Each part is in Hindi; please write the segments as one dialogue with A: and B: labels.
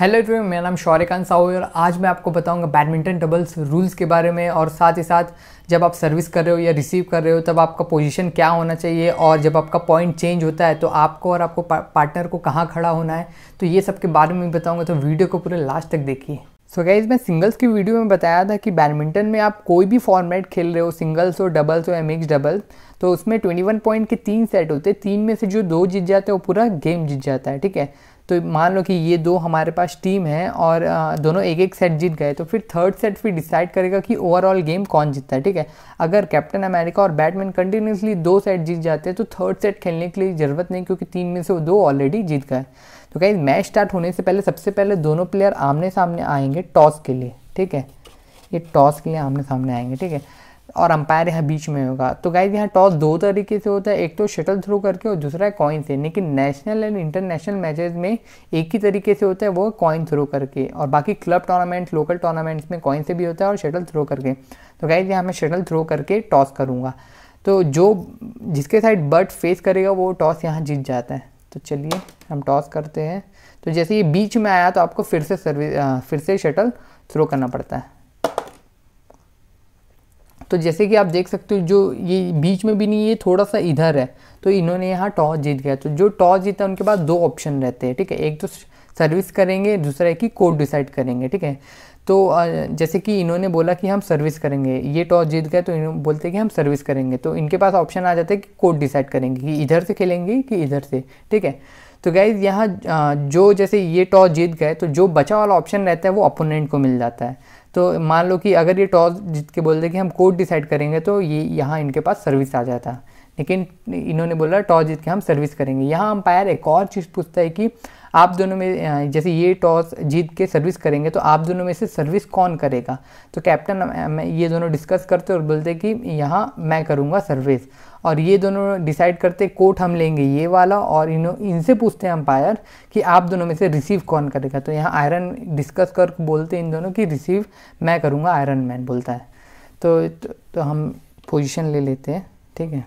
A: हेलो एवरीवन मेरा नाम शौर्यकांत साहू और आज मैं आपको बताऊंगा बैडमिंटन डबल्स रूल्स के बारे में और साथ ही साथ जब आप सर्विस कर रहे हो या रिसीव कर रहे हो तब आपका पोजीशन क्या होना चाहिए और जब आपका पॉइंट चेंज होता है तो आपको और आपको पार्टनर को कहाँ खड़ा होना है तो ये सब के बारे में बताऊँगा तो वीडियो को पूरे लास्ट तक देखिए सो so गाइज मैं सिंगल्स की वीडियो में बताया था कि बैडमिंटन में आप कोई भी फॉर्मेट खेल रहे हो सिंगल्स हो डबल्स हो या मिक्स डबल तो उसमें 21 पॉइंट के तीन सेट होते हैं तीन में से जो दो जीत जाते हैं वो पूरा गेम जीत जाता है ठीक है तो मान लो कि ये दो हमारे पास टीम है और दोनों एक एक सेट जीत गए तो फिर थर्ड सेट फिर डिसाइड करेगा कि ओवरऑल गेम कौन जीतता है ठीक है अगर कैप्टन अमेरिका और बैटमैन कंटिन्यूसली दो सेट जीत जाते हैं तो थर्ड सेट खेलने के लिए ज़रूरत नहीं क्योंकि तीन में से वो दो ऑलरेडी जीत गए तो कहीं मैच स्टार्ट होने से पहले सबसे पहले दोनों प्लेयर आमने सामने आएंगे टॉस के लिए ठीक है ये टॉस के लिए आमने सामने आएंगे ठीक है और अंपायर यहाँ बीच में होगा तो गाइज यहाँ टॉस दो तरीके से होता है एक तो शटल थ्रो करके और दूसरा है कॉइन से लेकिन नेशनल एंड इंटरनेशनल मैचेस में एक ही तरीके से होता है वो कॉइन थ्रो करके और बाकी क्लब टूर्नामेंट्स लोकल टूर्नामेंट्स में कॉइन से भी होता है और शटल थ्रो करके तो गाइज यहाँ मैं शटल थ्रो करके टॉस करूँगा तो जो जिसके साइड बर्ड फेस करेगा वो टॉस यहाँ जीत जाता है तो चलिए हम टॉस करते हैं तो जैसे ये बीच में आया तो आपको फिर से सर्विस फिर से शटल थ्रो करना पड़ता है तो जैसे कि आप देख सकते हो जो ये बीच में भी नहीं ये थोड़ा सा इधर है तो इन्होंने यहाँ टॉस जीत गया तो जो टॉस जीता उनके पास दो ऑप्शन रहते हैं ठीक है एक तो सर्विस करेंगे दूसरा है कि कोर्ट डिसाइड करेंगे ठीक है तो जैसे कि इन्होंने बोला कि हम सर्विस करेंगे ये टॉस जीत गए तो इन्होंने बोलते हैं कि हम सर्विस करेंगे तो इनके पास ऑप्शन आ जाता है कि कोर्ट डिसाइड करेंगे कि इधर से खेलेंगे कि इधर से ठीक है तो गाइज यहाँ जो जैसे ये टॉस जीत गए तो जो बचा वाला ऑप्शन रहता है वो अपोनेंट को मिल जाता है तो मान लो कि अगर ये टॉस जीत के बोलते कि हम कोर्ट डिसाइड करेंगे तो ये यहाँ इनके पास सर्विस आ जाता लेकिन इन्होंने बोला टॉस जीत के हम सर्विस करेंगे यहाँ अंपायर एक और चीज़ पूछता है कि आप दोनों में जैसे ये टॉस जीत के सर्विस करेंगे तो आप दोनों में से सर्विस कौन करेगा तो कैप्टन ये दोनों डिस्कस करते और बोलते कि यहाँ मैं करूँगा सर्विस और ये दोनों डिसाइड करते कोट हम लेंगे ये वाला और इन इनसे पूछते हैं अंपायर कि आप दोनों में से रिसीव कौन करेगा तो यहाँ आयरन डिस्कस कर बोलते हैं इन दोनों कि रिसीव मैं करूँगा आयरन मैन बोलता है तो, तो, तो हम पोजिशन ले लेते हैं ठीक है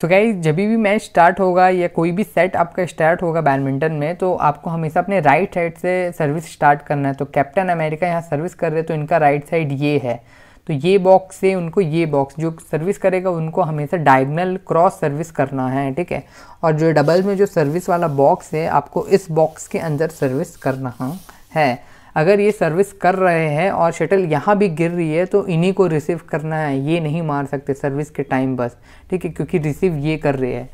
A: तो क्या जब भी मैच स्टार्ट होगा या कोई भी सेट आपका स्टार्ट होगा बैडमिंटन में तो आपको हमेशा अपने राइट साइड से सर्विस स्टार्ट करना है तो कैप्टन अमेरिका यहाँ सर्विस कर रहे हैं तो इनका राइट साइड ये है तो ये बॉक्स से उनको ये बॉक्स जो सर्विस करेगा उनको हमेशा डायगनल क्रॉस सर्विस करना है ठीक है और जो डबल में जो सर्विस वाला बॉक्स है आपको इस बॉक्स के अंदर सर्विस करना है अगर ये सर्विस कर रहे हैं और शटल यहाँ भी गिर रही है तो इन्हीं को रिसीव करना है ये नहीं मार सकते सर्विस के टाइम बस ठीक है क्योंकि रिसीव ये कर रहे हैं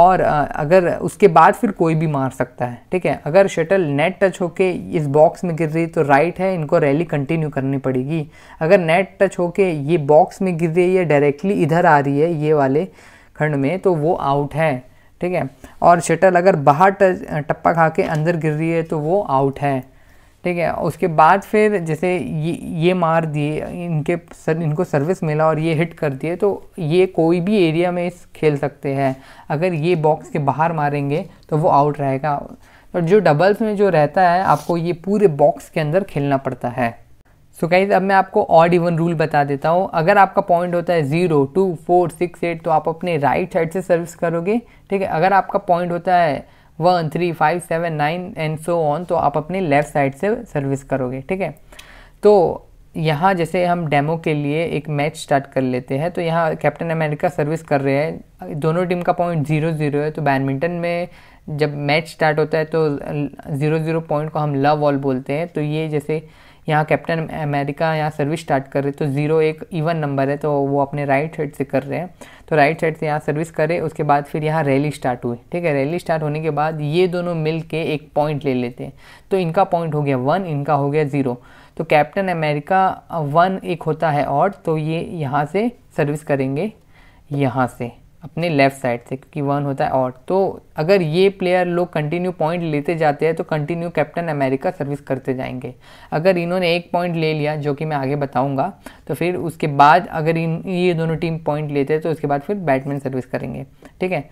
A: और अगर उसके बाद फिर कोई भी मार सकता है ठीक है अगर शटल नेट टच होके इस बॉक्स में गिर रही है तो राइट है इनको रैली कंटिन्यू करनी पड़ेगी अगर नेट टच होके ये बॉक्स में गिर रही है या डायरेक्टली इधर आ रही है ये वाले खंड में तो वो आउट है ठीक है और शटल अगर बाहर टच टप्पा खा के अंदर गिर रही है तो वो आउट है ठीक है उसके बाद फिर जैसे ये ये मार दिए इनके सर इनको सर्विस मिला और ये हिट कर दिए तो ये कोई भी एरिया में इस खेल सकते हैं अगर ये बॉक्स के बाहर मारेंगे तो वो आउट रहेगा और जो डबल्स में जो रहता है आपको ये पूरे बॉक्स के अंदर खेलना पड़ता है सो कहीं अब मैं आपको ऑड इवन रूल बता देता हूँ अगर आपका पॉइंट होता है zero two four six eight तो आप अपने राइट साइड से सर्विस करोगे ठीक है अगर आपका पॉइंट होता है one three five seven nine and so on तो आप अपने लेफ़्ट साइड से सर्विस करोगे ठीक है तो यहाँ जैसे हम डेमो के लिए एक मैच स्टार्ट कर लेते हैं तो यहाँ कैप्टन अमेरिका सर्विस कर रहे हैं दोनों टीम का पॉइंट ज़ीरो ज़ीरो है तो बैडमिंटन में जब मैच स्टार्ट होता है तो ज़ीरो ज़ीरो पॉइंट को हम लव ऑल बोलते हैं तो ये जैसे यहाँ कैप्टन अमेरिका यहाँ सर्विस स्टार्ट कर रहे तो ज़ीरो एक इवन नंबर है तो वो अपने राइट साइड से कर रहे हैं तो राइट साइड से यहाँ सर्विस करे उसके बाद फिर यहाँ रैली स्टार्ट हुई ठीक है रैली स्टार्ट होने के बाद ये दोनों मिल के एक पॉइंट ले लेते हैं तो इनका पॉइंट हो गया वन इनका हो गया ज़ीरो तो कैप्टन अमेरिका वन एक होता है और तो ये यहाँ से सर्विस करेंगे यहाँ से अपने लेफ़्ट साइड से क्योंकि वन होता है और तो अगर ये प्लेयर लोग कंटिन्यू पॉइंट लेते जाते हैं तो कंटिन्यू कैप्टन अमेरिका सर्विस करते जाएंगे अगर इन्होंने एक पॉइंट ले लिया जो कि मैं आगे बताऊंगा तो फिर उसके बाद अगर इन ये दोनों टीम पॉइंट लेते हैं तो उसके बाद फिर बैटमैन सर्विस करेंगे ठीक है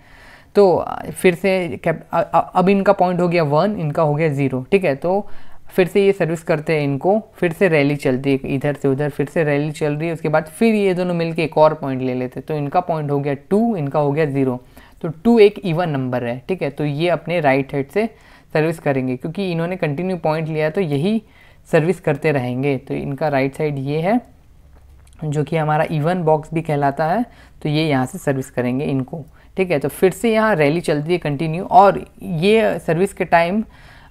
A: तो फिर से कैप अब इनका पॉइंट हो गया वन इनका हो गया ज़ीरो ठीक है तो फिर से ये सर्विस करते हैं इनको फिर से रैली चलती है इधर से उधर फिर से रैली चल रही है उसके बाद फिर ये दोनों मिलके एक और पॉइंट ले लेते तो इनका पॉइंट हो गया टू इनका हो गया ज़ीरो तो टू एक इवन नंबर है ठीक है तो ये अपने राइट हेड से सर्विस करेंगे क्योंकि इन्होंने कंटिन्यू पॉइंट लिया तो यही सर्विस करते रहेंगे तो इनका राइट साइड ये है जो कि हमारा इवन बॉक्स भी कहलाता है तो ये यहाँ से सर्विस करेंगे इनको ठीक है तो फिर से यहाँ रैली चलती है कंटिन्यू और ये सर्विस के टाइम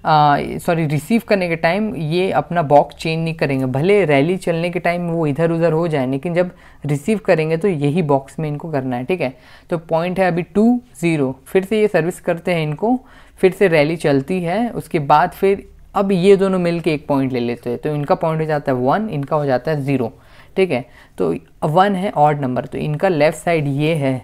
A: सॉरी रिसीव करने के टाइम ये अपना बॉक्स चेंज नहीं करेंगे भले रैली चलने के टाइम वो इधर उधर हो जाए लेकिन जब रिसीव करेंगे तो यही बॉक्स में इनको करना है ठीक है तो पॉइंट है अभी टू ज़ीरो फिर से ये सर्विस करते हैं इनको फिर से रैली चलती है उसके बाद फिर अब ये दोनों मिल के एक पॉइंट ले लेते हैं तो इनका पॉइंट हो जाता है वन इनका हो जाता है ज़ीरो ठीक है तो वन है ऑड नंबर तो इनका लेफ़्ट साइड ये है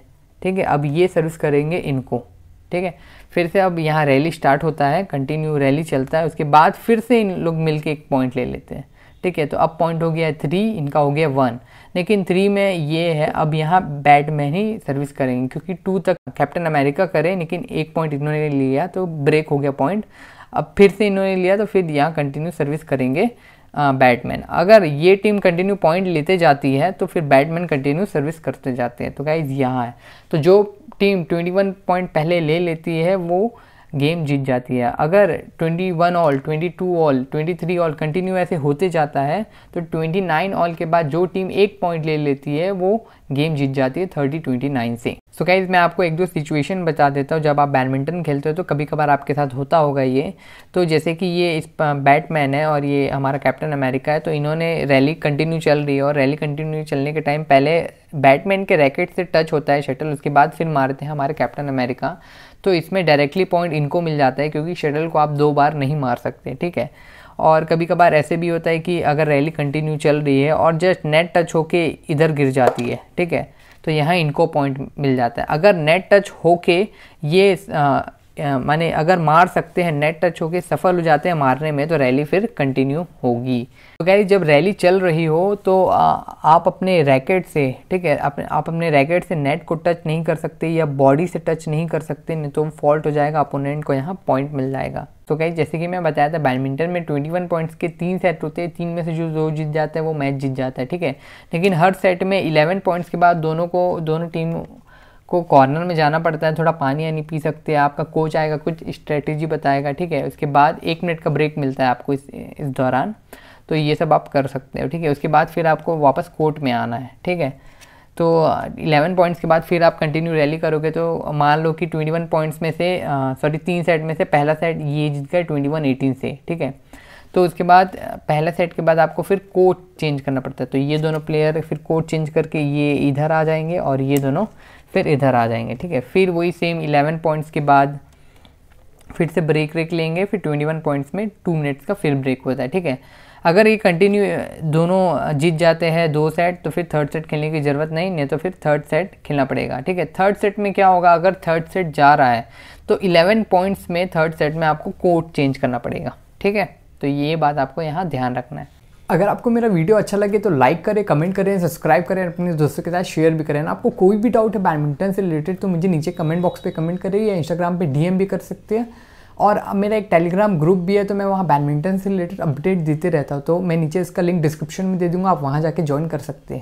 A: ठीक है अब ये सर्विस करेंगे इनको ठीक है फिर से अब यहाँ रैली स्टार्ट होता है कंटिन्यू रैली चलता है उसके बाद फिर से इन लोग मिल एक पॉइंट ले लेते हैं ठीक है तो अब पॉइंट हो गया थ्री इनका हो गया वन लेकिन थ्री में ये है अब यहाँ बैटमैन ही सर्विस करेंगे क्योंकि टू तक कैप्टन अमेरिका करें लेकिन एक पॉइंट इन्होंने लिया तो ब्रेक हो गया पॉइंट अब फिर से इन्होंने लिया तो फिर यहाँ कंटिन्यू सर्विस करेंगे बैटमैन अगर ये टीम कंटिन्यू पॉइंट लेते जाती है तो फिर बैटमैन कंटिन्यू सर्विस करते जाते हैं तो क्या यहाँ है तो जो टीम 21 पॉइंट पहले ले लेती है वो गेम जीत जाती है अगर 21 ऑल 22 ऑल 23 ऑल कंटिन्यू ऐसे होते जाता है तो 29 ऑल के बाद जो टीम एक पॉइंट ले लेती है वो गेम जीत जाती है थर्टी ट्वेंटी नाइन से सो so गाइज मैं आपको एक दो सिचुएशन बता देता हूँ जब आप बैडमिंटन खेलते हो तो कभी कभार आपके साथ होता होगा ये तो जैसे कि ये इस बैटमैन है और ये हमारा कैप्टन अमेरिका है तो इन्होंने रैली कंटिन्यू चल रही है और रैली कंटिन्यू चलने के टाइम पहले बैटमैन के रैकेट से टच होता है शटल उसके बाद फिर मारते हैं हमारे कैप्टन अमेरिका तो इसमें डायरेक्टली पॉइंट इनको मिल जाता है क्योंकि शटल को आप दो बार नहीं मार सकते ठीक है और कभी कभार ऐसे भी होता है कि अगर रैली कंटिन्यू चल रही है और जस्ट नेट टच होके इधर गिर जाती है ठीक है तो यहाँ इनको पॉइंट मिल जाता है अगर नेट टच होके ये आ, माने अगर मार सकते हैं नेट टच होके सफल हो जाते हैं मारने में तो रैली फिर कंटिन्यू होगी तो कह जब रैली चल रही हो तो आ, आप अपने रैकेट से ठीक है आप, आप अपने रैकेट से नेट को टच नहीं कर सकते या बॉडी से टच नहीं कर सकते नहीं तो फॉल्ट हो जाएगा अपोनेंट को यहाँ पॉइंट मिल जाएगा तो कह जैसे कि मैं बताया था बैडमिंटन में 21 पॉइंट्स के तीन सेट होते हैं तीन में से जो जो जीत जाता है वो मैच जीत जाता है ठीक है लेकिन हर सेट में 11 पॉइंट्स के बाद दोनों को दोनों टीम को कॉर्नर में जाना पड़ता है थोड़ा पानी यानी पी सकते हैं आपका कोच आएगा कुछ स्ट्रेटेजी बताएगा ठीक है उसके बाद एक मिनट का ब्रेक मिलता है आपको इस इस दौरान तो ये सब आप कर सकते हो ठीक है उसके बाद फिर आपको वापस कोर्ट में आना है ठीक है तो 11 पॉइंट्स के बाद फिर आप कंटिन्यू रैली करोगे तो मान लो कि 21 पॉइंट्स में से सॉरी तीन सेट में से पहला सेट ये जीत गए ट्वेंटी वन एटीन से ठीक है तो उसके बाद पहला सेट के बाद आपको फिर कोर्ट चेंज करना पड़ता है तो ये दोनों प्लेयर फिर कोर्ट चेंज करके ये इधर आ जाएंगे और ये दोनों फिर इधर आ जाएंगे ठीक है फिर वही सेम इलेवन पॉइंट्स के बाद फिर से ब्रेक ब्रेक लेंगे फिर ट्वेंटी वन पॉइंट्स में टू मिनट्स का फिर ब्रेक होता है ठीक है अगर ये कंटिन्यू दोनों जीत जाते हैं दो सेट तो फिर थर्ड सेट खेलने की ज़रूरत नहीं नहीं तो फिर थर्ड सेट खेलना पड़ेगा ठीक है थर्ड सेट में क्या होगा अगर थर्ड सेट जा रहा है तो इलेवन पॉइंट्स में थर्ड सेट में आपको कोर्ट चेंज करना पड़ेगा ठीक है तो ये बात आपको यहाँ ध्यान रखना है अगर आपको मेरा वीडियो अच्छा लगे तो लाइक करें कमेंट करें सब्सक्राइब करें अपने दोस्तों के साथ शेयर भी करें आपको कोई भी डाउट है बैडमिंटन से रिलेटेड तो मुझे नीचे कमेंट बॉक्स पे कमेंट करें या इंस्टाग्राम पे डीएम भी कर सकते हैं और मेरा एक टेलीग्राम ग्रुप भी है तो मैं वहाँ बैडमिंटन से रिलेटेड अपडेट देते रहता हूँ तो मैं नीचे इसका लिंक डिस्क्रिप्शन में दे दूँगा आप वहाँ जाके ज्वाइन कर सकते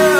A: हैं